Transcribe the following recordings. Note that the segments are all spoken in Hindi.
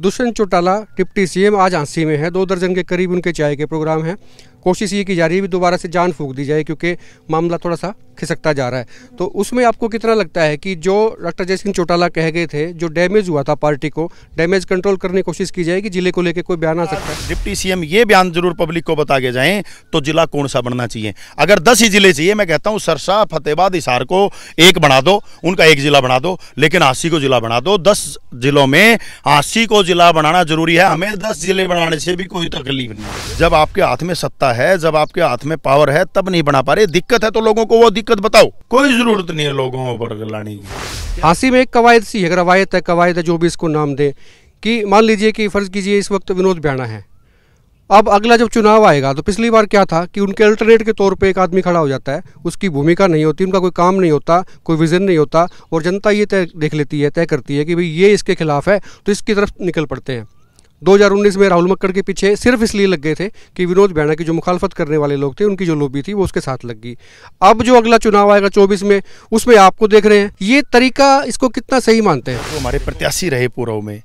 दुष्यंत चौटाला डिप्टी सीएम आज हांसी में है दो दर्जन के करीब उनके चाय के प्रोग्राम हैं कोशिश ये की जा रही है भी दोबारा से जान फूक दी जाए क्योंकि मामला थोड़ा सा खिसकता जा रहा है तो उसमें आपको कितना लगता है कि जो डॉक्टर जयसिंह चौटाला कह गए थे जो डैमेज हुआ था पार्टी को डैमेज कंट्रोल करने की कोशिश की जाएगी जिले को लेकर कोई बयान आ सकता है डिप्टी सीएम ये बयान जरूर पब्लिक को बता के जाएं तो जिला कौन सा बनना चाहिए अगर दस ही जिले चाहिए मैं कहता हूँ सरसा फतेहबाद हिसार को एक बना दो उनका एक जिला बना दो लेकिन हांसी को जिला बना दो दस जिलों में हांसी को जिला बनाना जरूरी है हमें दस जिले बनाने से भी कोई तकलीफ नहीं जब आपके हाथ में सत्ता बनता है जब आपके हाथ में पावर है तब नहीं बना पा रहे दिक्कत है तो लोगों को वो दिक्कत बताओ कोई जरूरत नहीं है लोगों पर लाने की हाँसी में एक कवायद सी है रवायत है कवायद है जो भी इसको नाम दे कि मान लीजिए कि फ़र्ज़ कीजिए इस वक्त विनोद बयाना है अब अगला जब चुनाव आएगा तो पिछली बार क्या था कि उनके अल्टरनेट के तौर पे एक आदमी खड़ा हो जाता है उसकी भूमिका नहीं होती उनका कोई काम नहीं होता कोई विज़न नहीं होता और जनता ये तय देख लेती है तय करती है कि भाई ये इसके खिलाफ है तो इसकी तरफ निकल पड़ते हैं 2019 में राहुल मक्कड़ के पीछे सिर्फ इसलिए लग गए थे कि विनोद बैना की जो मुखालफत करने वाले लोग थे उनकी जो लोबी थी वो उसके साथ लग गई अब जो अगला चुनाव आएगा चौबीस में उसमें आपको देख रहे हैं ये तरीका इसको कितना सही मानते हैं तो हमारे प्रत्याशी रहे पूर्व में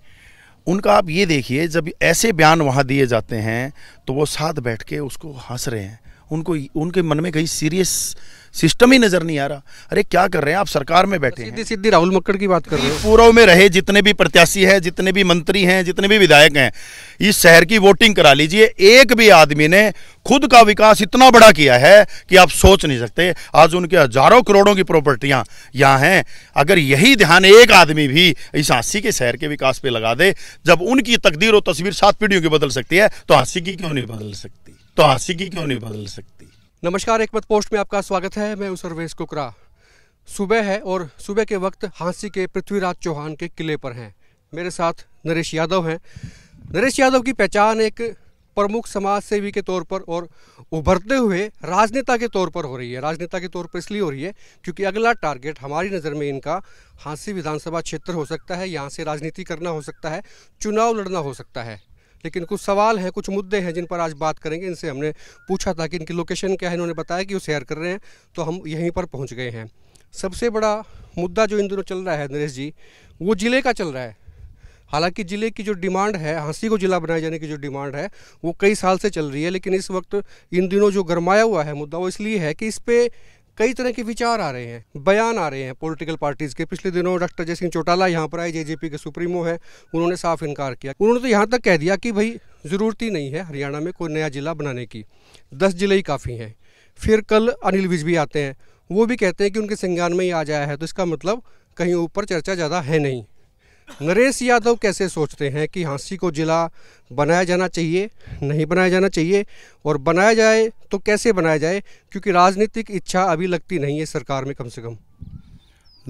उनका आप ये देखिए जब ऐसे बयान वहाँ दिए जाते हैं तो वो साथ बैठ के उसको हंस रहे हैं उनको उनके मन में कहीं सीरियस सिस्टम ही नज़र नहीं आ रहा अरे क्या कर रहे हैं आप सरकार में बैठे सीधी सीधी राहुल मक्कड़ की बात कर रहे हैं पूर्व में रहे जितने भी प्रत्याशी हैं जितने भी मंत्री हैं जितने भी विधायक हैं इस शहर की वोटिंग करा लीजिए एक भी आदमी ने खुद का विकास इतना बड़ा किया है कि आप सोच नहीं सकते आज उनके हजारों करोड़ों की प्रॉपर्टियां यहाँ हैं अगर यही ध्यान एक आदमी भी इस हांसी के शहर के विकास पर लगा दे जब उनकी तकदीर और तस्वीर सात पीढ़ियों की बदल सकती है तो हांसी की क्यों नहीं बदल सकती तो आशिकी क्यों नहीं बदल सकती नमस्कार एक मत पोस्ट में आपका स्वागत है मैं सर्वेश कुकरा सुबह है और सुबह के वक्त हांसी के पृथ्वीराज चौहान के किले पर हैं मेरे साथ नरेश यादव हैं नरेश यादव की पहचान एक प्रमुख समाज सेवी के तौर पर और उभरते हुए राजनेता के तौर पर हो रही है राजनेता के तौर पर इसलिए हो रही है क्योंकि अगला टारगेट हमारी नज़र में इनका हांसी विधानसभा क्षेत्र हो सकता है यहाँ से राजनीति करना हो सकता है चुनाव लड़ना हो सकता है लेकिन कुछ सवाल हैं कुछ मुद्दे हैं जिन पर आज बात करेंगे इनसे हमने पूछा था कि इनकी लोकेशन क्या है इन्होंने बताया कि वो शेयर कर रहे हैं तो हम यहीं पर पहुँच गए हैं सबसे बड़ा मुद्दा जो इन दिनों चल रहा है नरेश जी वो ज़िले का चल रहा है हालांकि ज़िले की जो डिमांड है हंसी को ज़िला बनाए जाने की जो डिमांड है वो कई साल से चल रही है लेकिन इस वक्त इन दिनों जो गरमाया हुआ है मुद्दा वो इसलिए है कि इस पर कई तरह के विचार आ रहे हैं बयान आ रहे हैं पॉलिटिकल पार्टीज के पिछले दिनों डॉक्टर जय सिंह चौटाला यहाँ पर आए जेजेपी के सुप्रीमो हैं उन्होंने साफ इनकार किया उन्होंने तो यहाँ तक कह दिया कि भाई ज़रूरत ही नहीं है हरियाणा में कोई नया ज़िला बनाने की दस ज़िले ही काफ़ी हैं फिर कल अनिल विज भी आते हैं वो भी कहते हैं कि उनके संज्ञान में ही आ जाया है तो इसका मतलब कहीं ऊपर चर्चा ज़्यादा है नहीं नरेश यादव कैसे सोचते हैं कि हांसी को जिला बनाया जाना चाहिए नहीं बनाया जाना चाहिए और बनाया जाए तो कैसे बनाया जाए क्योंकि राजनीतिक इच्छा अभी लगती नहीं है सरकार में कम से कम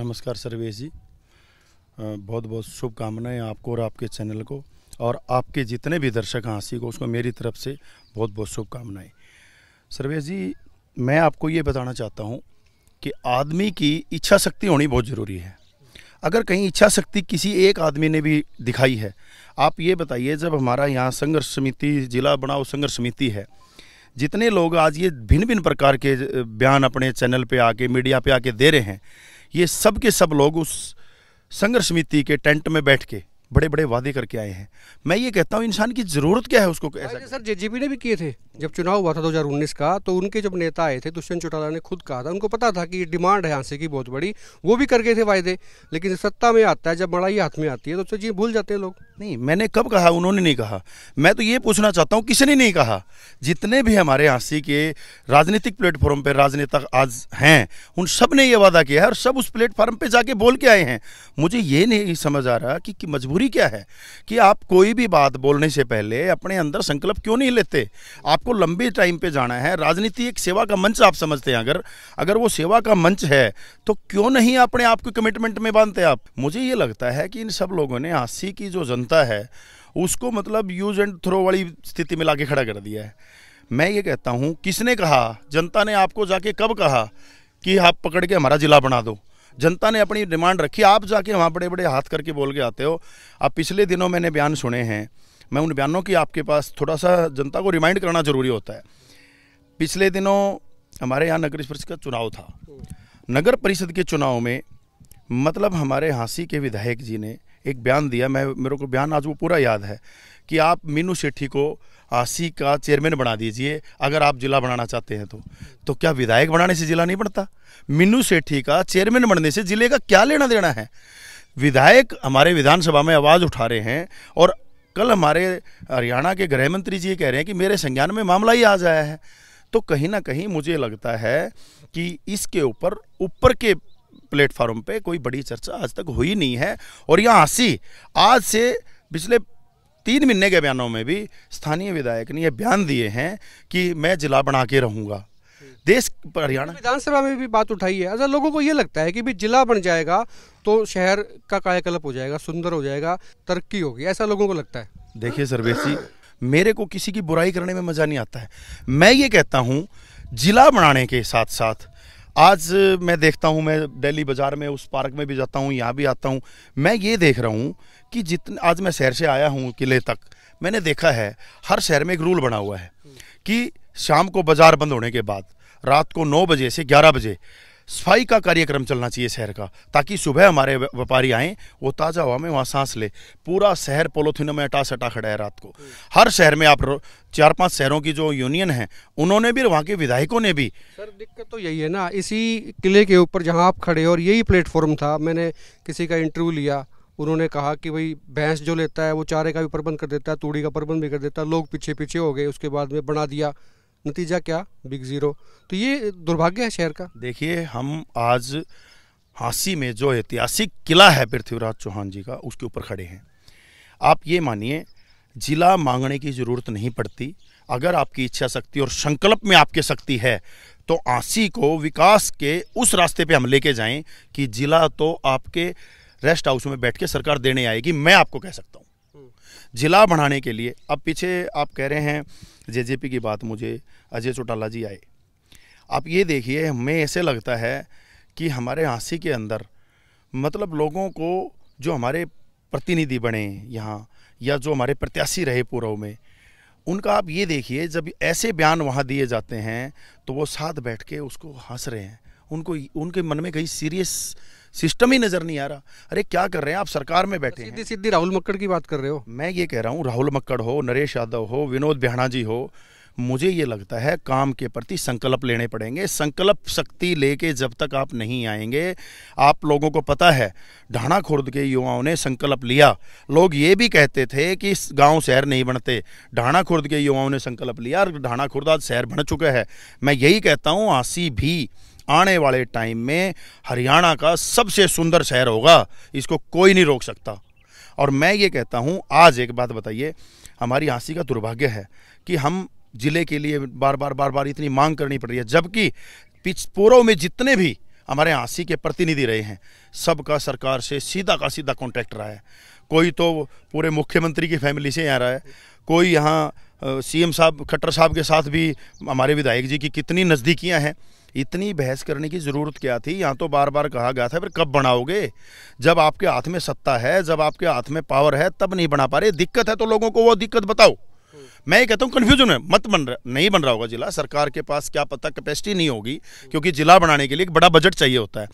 नमस्कार सर्वेश जी बहुत बहुत शुभकामनाएं आपको और आपके चैनल को और आपके जितने भी दर्शक हैं हांसी को उसको मेरी तरफ से बहुत बहुत शुभकामनाएँ सर्वेश जी मैं आपको ये बताना चाहता हूँ कि आदमी की इच्छा शक्ति होनी बहुत ज़रूरी है अगर कहीं इच्छा शक्ति किसी एक आदमी ने भी दिखाई है आप ये बताइए जब हमारा यहाँ संघर्ष समिति जिला बनाओ संघर्ष समिति है जितने लोग आज ये भिन्न भिन्न प्रकार के बयान अपने चैनल पे आके मीडिया पे आके दे रहे हैं ये सब के सब लोग उस संघर्ष समिति के टेंट में बैठ के बड़े बड़े वादे करके आए हैं मैं ये कहता हूँ इंसान की ज़रूरत क्या है उसको ऐसा सर जे ने भी किए थे जब चुनाव हुआ था 2019 का तो उनके जब नेता आए थे दुष्यंत चौटाला ने खुद कहा था उनको पता था कि ये डिमांड है यहाँ की बहुत बड़ी वो भी कर गए थे वायदे लेकिन सत्ता में आता है जब बड़ा हाथ में आती है तो जी भूल जाते हैं लोग नहीं मैंने कब कहा उन्होंने नहीं कहा मैं तो ये पूछना चाहता हूँ किसी ने नहीं कहा जितने भी हमारे हाँसी के राजनीतिक प्लेटफॉर्म पर राजनेता आज हैं उन सब ने ये वादा किया है और सब उस प्लेटफॉर्म पे जाके बोल के आए हैं मुझे ये नहीं समझ आ रहा कि, कि मजबूरी क्या है कि आप कोई भी बात बोलने से पहले अपने अंदर संकल्प क्यों नहीं लेते आपको लंबे टाइम पर जाना है राजनीति एक सेवा का मंच आप समझते हैं अगर अगर वो सेवा का मंच है तो क्यों नहीं अपने आप को कमिटमेंट में बांधते आप मुझे ये लगता है कि इन सब लोगों ने हाँसी की जो जनता जनता है उसको मतलब यूज एंड थ्रो वाली स्थिति में ला खड़ा कर दिया है मैं ये कहता हूँ किसने कहा जनता ने आपको जाके कब कहा कि आप पकड़ के हमारा ज़िला बना दो जनता ने अपनी डिमांड रखी आप जाके वहाँ बड़े बड़े हाथ करके बोल के आते हो आप पिछले दिनों मैंने बयान सुने हैं मैं उन बयानों की आपके पास थोड़ा सा जनता को रिमाइंड करना ज़रूरी होता है पिछले दिनों हमारे यहाँ नगर परिषद का चुनाव था नगर परिषद के चुनाव में मतलब हमारे हाँसी के विधायक जी ने एक बयान दिया मैं मेरे को बयान आज वो पूरा याद है कि आप मीनू सेठी को आसी का चेयरमैन बना दीजिए अगर आप जिला बनाना चाहते हैं तो तो क्या विधायक बनाने से जिला नहीं बनता मीनू सेठी का चेयरमैन बनने से जिले का क्या लेना देना है विधायक हमारे विधानसभा में आवाज़ उठा रहे हैं और कल हमारे हरियाणा के गृह मंत्री जी कह रहे हैं कि मेरे संज्ञान में मामला ही आ जाया है तो कहीं ना कहीं मुझे लगता है कि इसके ऊपर ऊपर के प्लेटफॉर्म पे कोई बड़ी चर्चा आज तक हुई नहीं है और यहाँ हंसी आज से पिछले तीन महीने के बयानों में भी स्थानीय विधायक ने यह बयान दिए हैं कि मैं जिला बना के रहूँगा देश हरियाणा विधानसभा में भी बात उठाई है अगर अच्छा, लोगों को ये लगता है कि भी जिला बन जाएगा तो शहर का कायाकल्प हो जाएगा सुंदर हो जाएगा तरक्की होगी ऐसा लोगों को लगता है देखिए सर्वेश जी मेरे को किसी की बुराई करने में मज़ा नहीं आता है मैं ये कहता हूँ जिला बनाने के साथ साथ आज मैं देखता हूँ मैं दिल्ली बाज़ार में उस पार्क में भी जाता हूँ यहाँ भी आता हूँ मैं ये देख रहा हूँ कि जितने आज मैं शहर से आया हूँ किले तक मैंने देखा है हर शहर में एक रूल बना हुआ है कि शाम को बाज़ार बंद होने के बाद रात को नौ बजे से ग्यारह बजे सफाई का कार्यक्रम चलना चाहिए शहर का ताकि सुबह हमारे व्यापारी आएँ वो ताज़ा हवा में वहाँ सांस ले पूरा शहर पोलोथिनों में अटा सटा खड़ा है रात को हर शहर में आप चार पांच शहरों की जो यूनियन है उन्होंने भी वहाँ के विधायकों ने भी सर दिक्कत तो यही है ना इसी किले के ऊपर जहाँ आप खड़े और यही प्लेटफॉर्म था मैंने किसी का इंटरव्यू लिया उन्होंने कहा कि भाई भैंस जो लेता है वो चारे का भी प्रबंध कर देता है तूड़ी का प्रबंध भी कर देता है लोग पीछे पीछे हो गए उसके बाद में बना दिया नतीजा क्या बिग ज़ीरो तो ये दुर्भाग्य है शहर का देखिए हम आज हाँसी में जो ऐतिहासिक किला है पृथ्वीराज चौहान जी का उसके ऊपर खड़े हैं आप ये मानिए जिला मांगने की ज़रूरत नहीं पड़ती अगर आपकी इच्छा शक्ति और संकल्प में आपकी शक्ति है तो आंसी को विकास के उस रास्ते पे हम लेके जाएं कि जिला तो आपके रेस्ट हाउस में बैठ के सरकार देने आएगी मैं आपको कह सकता हूँ जिला बढ़ाने के लिए अब पीछे आप कह रहे हैं जेजेपी की बात मुझे अजय चौटाला जी आए आप ये देखिए हमें ऐसे लगता है कि हमारे हाँसी के अंदर मतलब लोगों को जो हमारे प्रतिनिधि बने यहाँ या जो हमारे प्रत्याशी रहे पूर्व में उनका आप ये देखिए जब ऐसे बयान वहाँ दिए जाते हैं तो वो साथ बैठ के उसको हंस रहे हैं उनको उनके मन में कहीं सीरियस सिस्टम ही नज़र नहीं आ रहा अरे क्या कर रहे हैं आप सरकार में बैठे सीधी सीधी राहुल मक्कड़ की बात कर रहे हो मैं ये कह रहा हूँ राहुल मक्कड़ हो नरेश यादव हो विनोद बिहाना जी हो मुझे ये लगता है काम के प्रति संकल्प लेने पड़ेंगे संकल्प शक्ति लेके जब तक आप नहीं आएंगे आप लोगों को पता है ढाणा खुर्द के युवाओं ने संकल्प लिया लोग ये भी कहते थे कि गांव शहर नहीं बनते ढाणा खुर्द के युवाओं ने संकल्प लिया और ढाणा खुर्द आज शहर बन चुका है मैं यही कहता हूँ आसी भी आने वाले टाइम में हरियाणा का सबसे सुंदर शहर होगा इसको कोई नहीं रोक सकता और मैं ये कहता हूँ आज एक बात बताइए हमारी हाँसी का दुर्भाग्य है कि हम ज़िले के लिए बार बार बार बार इतनी मांग करनी पड़ रही है जबकि पिछ पूर्व में जितने भी हमारे हाँसी के प्रतिनिधि रहे हैं सबका सरकार से सीधा का सीधा कॉन्टैक्ट रहा है कोई तो पूरे मुख्यमंत्री की फैमिली से यहाँ रहा है कोई यहाँ सीएम साहब खट्टर साहब के साथ भी हमारे विधायक जी की कितनी नज़दीकियाँ हैं इतनी बहस करने की ज़रूरत क्या थी यहाँ तो बार बार कहा गया था फिर कब बनाओगे जब आपके हाथ में सत्ता है जब आपके हाथ में पावर है तब नहीं बना पा रहे दिक्कत है तो लोगों को वो दिक्कत बताओ मैं ये कहता हूँ कन्फ्यूजन है मत बन रहा नहीं बन रहा होगा जिला सरकार के पास क्या पता कैपेसिटी नहीं होगी क्योंकि जिला बनाने के लिए एक बड़ा बजट चाहिए होता है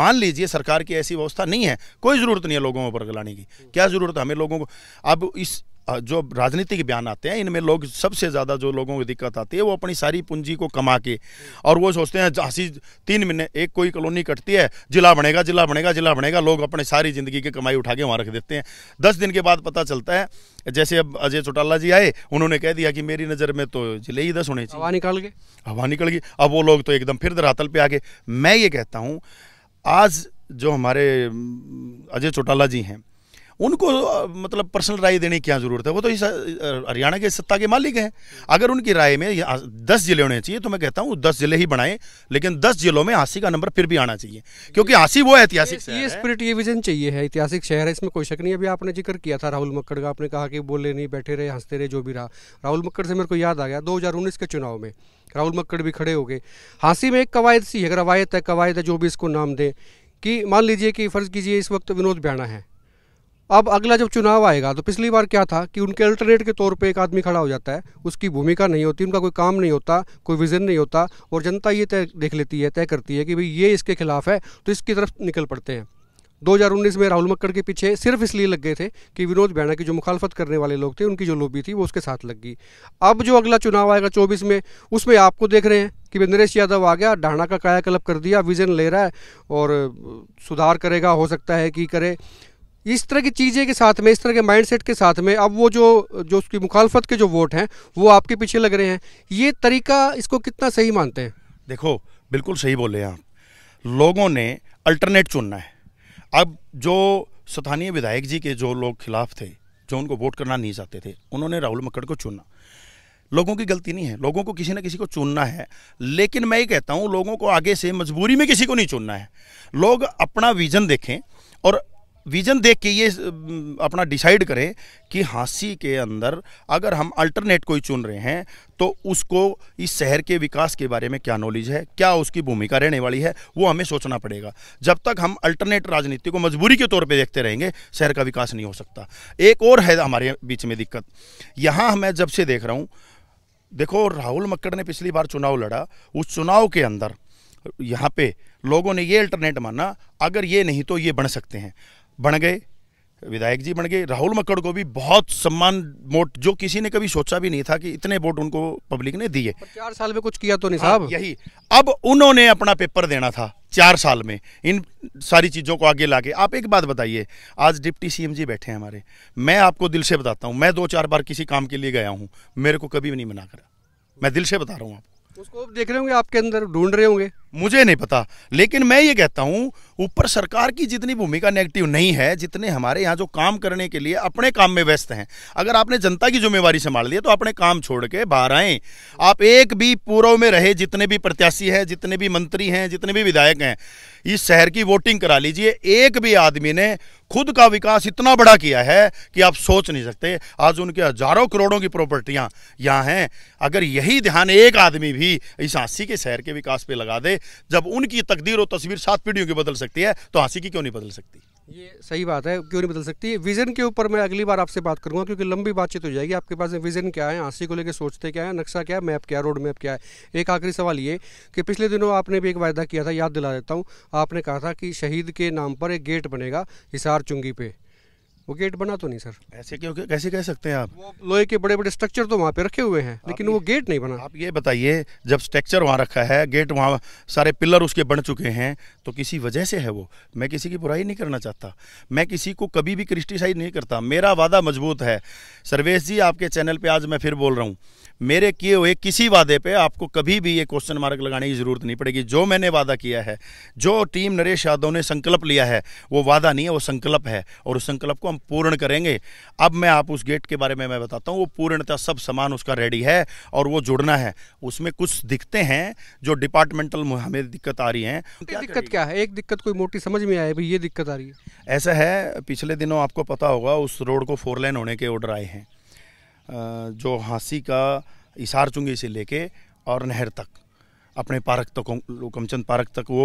मान लीजिए सरकार की ऐसी व्यवस्था नहीं है कोई ज़रूरत नहीं है लोगों को ऊपर की क्या ज़रूरत है हमें लोगों को अब इस जो राजनीतिक बयान आते हैं इनमें लोग सबसे ज़्यादा जो लोगों को दिक्कत आती है वो अपनी सारी पूंजी को कमा के और वो सोचते हैं झांसी तीन महीने एक कोई कॉलोनी कटती है जिला बनेगा जिला बनेगा जिला बनेगा लोग अपने सारी ज़िंदगी की कमाई उठा के वहाँ रख देते हैं दस दिन के बाद पता चलता है जैसे अब अजय चौटाला जी आए उन्होंने कह दिया कि मेरी नज़र में तो जिले ही दस होने हवा निकल गए हवा निकल गई अब वो लोग तो एकदम फिर धरातल पर आ गए मैं ये कहता हूँ आज जो हमारे अजय चौटाला जी हैं उनको मतलब पर्सनल राय देने की क्या ज़रूरत है वो तो इस हरियाणा के सत्ता के मालिक हैं अगर उनकी राय में दस जिले होने चाहिए तो मैं कहता हूँ दस जिले ही बनाएं लेकिन दस जिलों में हासी का नंबर फिर भी आना चाहिए क्योंकि हासी वो ऐतिहासिक ये स्पिरिट ये विजन चाहिए है ऐतिहासिक शहर है इसमें कोई शक नहीं अभी आपने जिक्र किया था राहुल मक्कड़ का आपने कहा कि बोले नहीं बैठे रहे हंसते रहे जो भी रहा राहुल मक्कड़ से मेरे को याद आ गया दो के चुनाव में राहुल मक्कड़ भी खड़े हो गए हाँसी में एक कवायद सी है रवायत है कवायद है जो भी इसको नाम दें कि मान लीजिए कि फ़र्ज़ कीजिए इस वक्त विनोद ब्याणा है अब अगला जब चुनाव आएगा तो पिछली बार क्या था कि उनके अल्टरनेट के तौर पे एक आदमी खड़ा हो जाता है उसकी भूमिका नहीं होती उनका कोई काम नहीं होता कोई विजन नहीं होता और जनता ये तय देख लेती है तय करती है कि भाई ये इसके खिलाफ है तो इसकी तरफ निकल पड़ते हैं 2019 में राहुल मक्कड़ के पीछे सिर्फ इसलिए लग गए थे कि विनोद बैना की जो मुखालफत करने वाले लोग थे उनकी जो लोबी थी वो उसके साथ लग गई अब जो अगला चुनाव आएगा 24 में उसमें आपको देख रहे हैं कि नरेश यादव आ गया ढाणा का कायाकल्प कर दिया विजन ले रहा है और सुधार करेगा हो सकता है कि करे इस तरह की चीज़ें के साथ में इस तरह के माइंडसेट के साथ में अब वो जो जो उसकी मुखालफत के जो वोट हैं वो आपके पीछे लग रहे हैं ये तरीका इसको कितना सही मानते हैं देखो बिल्कुल सही बोले हैं आप लोगों ने अल्टरनेट चुनना है अब जो स्थानीय विधायक जी के जो लोग खिलाफ थे जो उनको वोट करना नहीं चाहते थे उन्होंने राहुल मक्कड़ को चुना लोगों की गलती नहीं है लोगों को किसी न किसी को चुनना है लेकिन मैं ये कहता हूँ लोगों को आगे से मजबूरी में किसी को नहीं चुनना है लोग अपना विजन देखें और विज़न देख के ये अपना डिसाइड करें कि हांसी के अंदर अगर हम अल्टरनेट कोई चुन रहे हैं तो उसको इस शहर के विकास के बारे में क्या नॉलेज है क्या उसकी भूमिका रहने वाली है वो हमें सोचना पड़ेगा जब तक हम अल्टरनेट राजनीति को मजबूरी के तौर पे देखते रहेंगे शहर का विकास नहीं हो सकता एक और है हमारे बीच में दिक्कत यहाँ मैं जब से देख रहा हूँ देखो राहुल मक्कड़ ने पिछली बार चुनाव लड़ा उस चुनाव के अंदर यहाँ पे लोगों ने ये अल्टरनेट माना अगर ये नहीं तो ये बन सकते हैं बन गए विधायक जी बन गए राहुल मक्कड़ को भी बहुत सम्मान वोट जो किसी ने कभी सोचा भी नहीं था कि इतने वोट उनको पब्लिक ने दिए चार साल में कुछ किया तो नहीं साहब हाँ, यही अब उन्होंने अपना पेपर देना था चार साल में इन सारी चीज़ों को आगे लाके आप एक बात बताइए आज डिप्टी सीएम जी बैठे हैं हमारे मैं आपको दिल से बताता हूँ मैं दो चार बार किसी काम के लिए गया हूँ मेरे को कभी भी नहीं मना करा मैं दिल से बता रहा हूँ आपको उसको देख रहे होंगे आपके अंदर ढूंढ रहे होंगे मुझे नहीं पता लेकिन मैं ये कहता हूँ ऊपर सरकार की जितनी भूमिका नेगेटिव नहीं है जितने हमारे यहाँ जो काम करने के लिए अपने काम में व्यस्त हैं अगर आपने जनता की जिम्मेवारी संभाल ली तो अपने काम छोड़ के बाहर आएँ आप एक भी पूर्व में रहे जितने भी प्रत्याशी हैं जितने भी मंत्री हैं जितने भी विधायक हैं इस शहर की वोटिंग करा लीजिए एक भी आदमी ने खुद का विकास इतना बड़ा किया है कि आप सोच नहीं सकते आज उनके हजारों करोड़ों की प्रॉपर्टियाँ यहाँ हैं अगर यही ध्यान एक आदमी भी इस हाँसी के शहर के विकास पे लगा दे जब उनकी तकदीर और तस्वीर सात पीढ़ियों की बदल सकती है तो हाँसी की क्यों नहीं बदल सकती ये सही बात है क्यों नहीं बदल सकती विजन के ऊपर मैं अगली बार आपसे बात करूंगा क्योंकि लंबी बातचीत हो जाएगी आपके पास विजन क्या है हाँसी को लेकर सोचते क्या है नक्शा क्या है मैप क्या रोड मैप क्या है एक आखिरी सवाल ये कि पिछले दिनों आपने भी एक वायदा किया था याद दिला देता हूँ आपने कहा था कि शहीद के नाम पर एक गेट बनेगा हिसार चुंगी पे वो गेट बना तो नहीं सर ऐसे क्यों कैसे कह सकते हैं आप लोहे के बड़े बड़े स्ट्रक्चर तो वहाँ पे रखे हुए हैं लेकिन वो गेट नहीं बना आप ये बताइए जब स्ट्रक्चर वहाँ रखा है गेट वहाँ सारे पिलर उसके बन चुके हैं तो किसी वजह से है वो मैं किसी की बुराई नहीं करना चाहता मैं किसी को कभी भी क्रिस्टिसाइज नहीं करता मेरा वादा मजबूत है सर्वेश जी आपके चैनल पर आज मैं फिर बोल रहा हूँ मेरे किए हुए किसी वादे पे आपको कभी भी ये क्वेश्चन मार्क लगाने की ज़रूरत नहीं पड़ेगी जो मैंने वादा किया है जो टीम नरेश यादव ने संकल्प लिया है वो वादा नहीं है वो संकल्प है और उस संकल्प को हम पूर्ण करेंगे अब मैं आप उस गेट के बारे में मैं बताता हूँ वो पूर्णतः सब सामान उसका रेडी है और वो जुड़ना है उसमें कुछ दिखते हैं जो डिपार्टमेंटल हमें दिक्कत आ रही है तो दिक्कत क्या है एक दिक्कत कोई मोटी समझ में आए भाई ये दिक्कत आ रही है ऐसा है पिछले दिनों आपको पता होगा उस रोड को फोर लेन होने के ऑर्डर आए हैं जो हाँसी का चुंगी से लेके और नहर तक अपने पार्क तक तो, कमचंद पार्क तक वो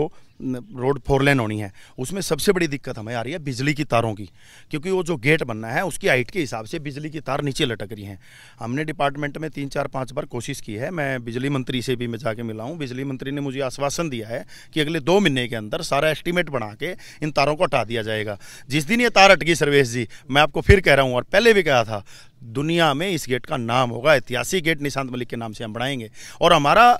रोड फोर लेन होनी है उसमें सबसे बड़ी दिक्कत हमें आ रही है बिजली की तारों की क्योंकि वो जो गेट बनना है उसकी हाइट के हिसाब से बिजली की तार नीचे लटक रही हैं हमने डिपार्टमेंट में तीन चार पाँच बार कोशिश की है मैं बिजली मंत्री से भी मैं जाके मिला हूँ बिजली मंत्री ने मुझे आश्वासन दिया है कि अगले दो महीने के अंदर सारा एस्टिमेट बना के इन तारों को हटा दिया जाएगा जिस दिन ये तार अटकी सर्वेश जी मैं आपको फिर कह रहा हूँ और पहले भी कहा था दुनिया में इस गेट का नाम होगा ऐतिहासिक गेट निशांत मलिक के नाम से हम बनाएंगे और हमारा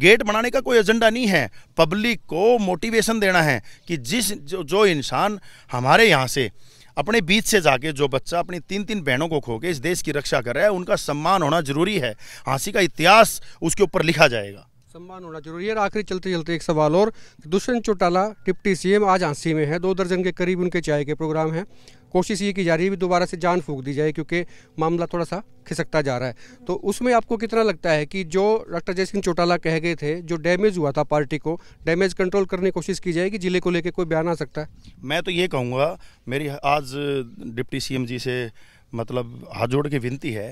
गेट बनाने का कोई एजेंडा नहीं है पब्लिक को मोटिवेशन देना है कि जिस जो, जो इंसान हमारे यहाँ से अपने बीच से जाके जो बच्चा अपनी तीन तीन बहनों को खो के इस देश की रक्षा कर रहा है उनका सम्मान होना जरूरी है हाँसी का इतिहास उसके ऊपर लिखा जाएगा सम्मान होना जरूरी है आखिरी चलते चलते एक सवाल और दुष्यंत चौटाला डिप्टी सीएम आज हांसी में है दो दर्जन के करीब उनके चाय के प्रोग्राम हैं कोशिश ये की जा रही है भी दोबारा से जान फूक दी जाए क्योंकि मामला थोड़ा सा खिसकता जा रहा है तो उसमें आपको कितना लगता है कि जो डॉक्टर जयसिंह चौटाला कह गए थे जो डैमेज हुआ था पार्टी को डैमेज कंट्रोल करने की कोशिश की जाएगी जिले को लेकर कोई बयान आ सकता है मैं तो ये कहूँगा मेरी आज डिप्टी सी जी से मतलब हाथ जोड़ के विनती है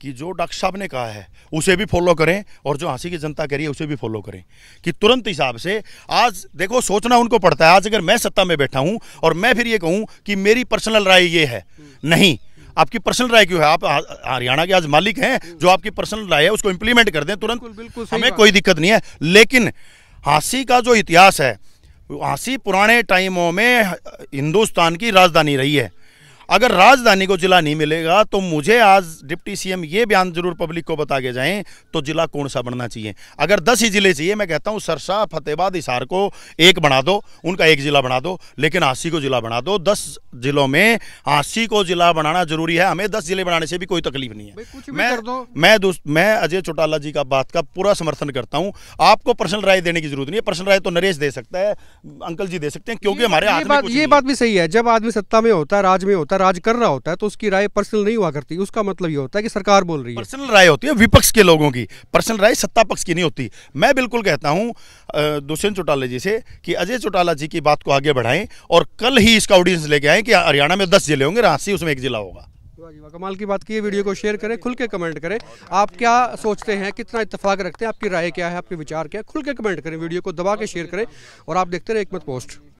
कि जो डॉक्टर साहब ने कहा है उसे भी फॉलो करें और जो हंसी की जनता कह रही है उसे भी फॉलो करें कि तुरंत हिसाब से आज देखो सोचना उनको पड़ता है आज अगर मैं सत्ता में बैठा हूं और मैं फिर ये कहूं कि मेरी पर्सनल राय ये है नहीं आपकी पर्सनल राय क्यों है आप हरियाणा के आज मालिक हैं जो आपकी पर्सनल राय है उसको इम्प्लीमेंट कर दें तुरंत बिल्कुल हमें कोई दिक्कत नहीं है लेकिन हाँसी का जो इतिहास है हाँसी पुराने टाइमों में हिंदुस्तान की राजधानी रही है अगर राजधानी को जिला नहीं मिलेगा तो मुझे आज डिप्टी सीएम ये बयान जरूर पब्लिक को बता के जाएं तो जिला कौन सा बनना चाहिए अगर दस ही जिले चाहिए मैं कहता हूँ सरसा फतेहबाद हिसार को एक बना दो उनका एक जिला बना दो लेकिन हाँसी को जिला बना दो दस जिलों में हाँसी को जिला बनाना जरूरी है हमें दस जिले बनाने से भी कोई तकलीफ नहीं है मैं मैं मैं अजय चौटाला जी का बात का पूरा समर्थन करता हूँ आपको पर्सनल राय देने की जरूरत नहीं है पर्सनल राय तो नरेश दे सकता है अंकल जी दे सकते हैं क्योंकि हमारे ये बात भी सही है जब आदमी सत्ता में होता है राज में होता है नेता राज कर रहा होता है तो उसकी राय पर्सनल नहीं हुआ करती उसका मतलब ये होता है कि सरकार बोल रही है पर्सनल राय होती है विपक्ष के लोगों की पर्सनल राय सत्ता पक्ष की नहीं होती मैं बिल्कुल कहता हूँ दुष्यंत चौटाला जी से कि अजय चौटाला जी की बात को आगे बढ़ाएं और कल ही इसका ऑडियंस लेके आए कि हरियाणा में दस जिले होंगे रांची उसमें एक जिला होगा कमाल की बात की वीडियो को शेयर करें खुल के कमेंट करें आप क्या सोचते हैं कितना इतफाक रखते हैं आपकी राय क्या है आपके विचार क्या है खुल के कमेंट करें वीडियो को दबा के शेयर करें और आप देखते रहे एक मत पोस्ट